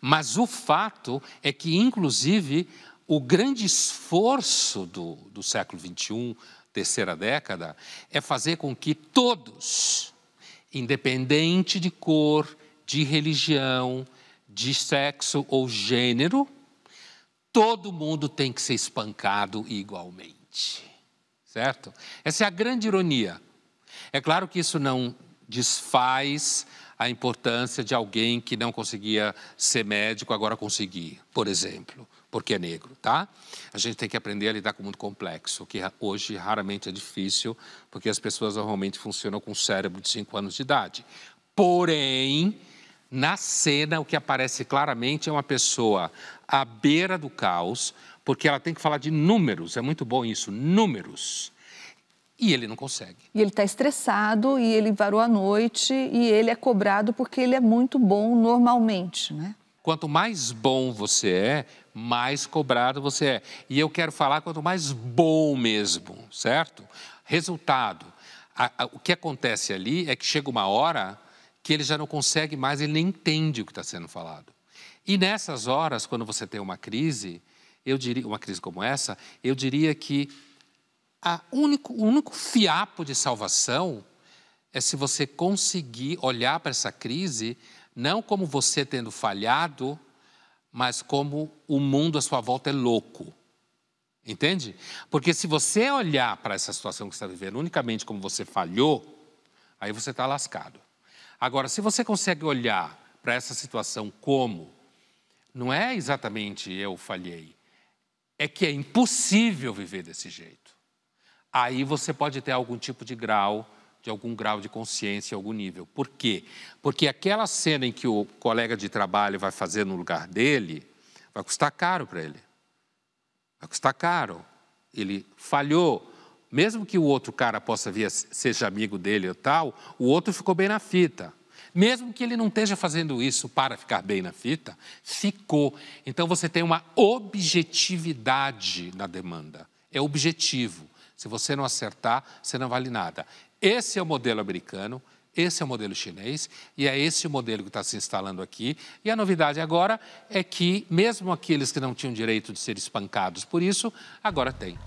Mas o fato é que, inclusive, o grande esforço do, do século XXI, terceira década, é fazer com que todos, independente de cor, de religião, de sexo ou gênero, todo mundo tem que ser espancado igualmente. Certo? Essa é a grande ironia. É claro que isso não desfaz a importância de alguém que não conseguia ser médico agora conseguir, por exemplo, porque é negro, tá? A gente tem que aprender a lidar com o mundo complexo, que hoje raramente é difícil, porque as pessoas normalmente funcionam com um cérebro de 5 anos de idade. Porém, na cena, o que aparece claramente é uma pessoa à beira do caos, porque ela tem que falar de números, é muito bom isso, números. E ele não consegue. E ele está estressado, e ele varou a noite, e ele é cobrado porque ele é muito bom normalmente, né? Quanto mais bom você é, mais cobrado você é. E eu quero falar quanto mais bom mesmo, certo? Resultado: a, a, o que acontece ali é que chega uma hora que ele já não consegue mais, ele nem entende o que está sendo falado. E nessas horas, quando você tem uma crise, eu diria, uma crise como essa, eu diria que único, o único fiapo de salvação é se você conseguir olhar para essa crise não como você tendo falhado, mas como o mundo à sua volta é louco. Entende? Porque se você olhar para essa situação que você está vivendo unicamente como você falhou, aí você está lascado. Agora, se você consegue olhar para essa situação como não é exatamente eu falhei, é que é impossível viver desse jeito aí você pode ter algum tipo de grau, de algum grau de consciência, algum nível. Por quê? Porque aquela cena em que o colega de trabalho vai fazer no lugar dele, vai custar caro para ele. Vai custar caro. Ele falhou. Mesmo que o outro cara possa vir, seja amigo dele ou tal, o outro ficou bem na fita. Mesmo que ele não esteja fazendo isso para ficar bem na fita, ficou. Então você tem uma objetividade na demanda. É objetivo. Se você não acertar, você não vale nada. Esse é o modelo americano, esse é o modelo chinês e é esse o modelo que está se instalando aqui. E a novidade agora é que, mesmo aqueles que não tinham direito de ser espancados por isso, agora têm.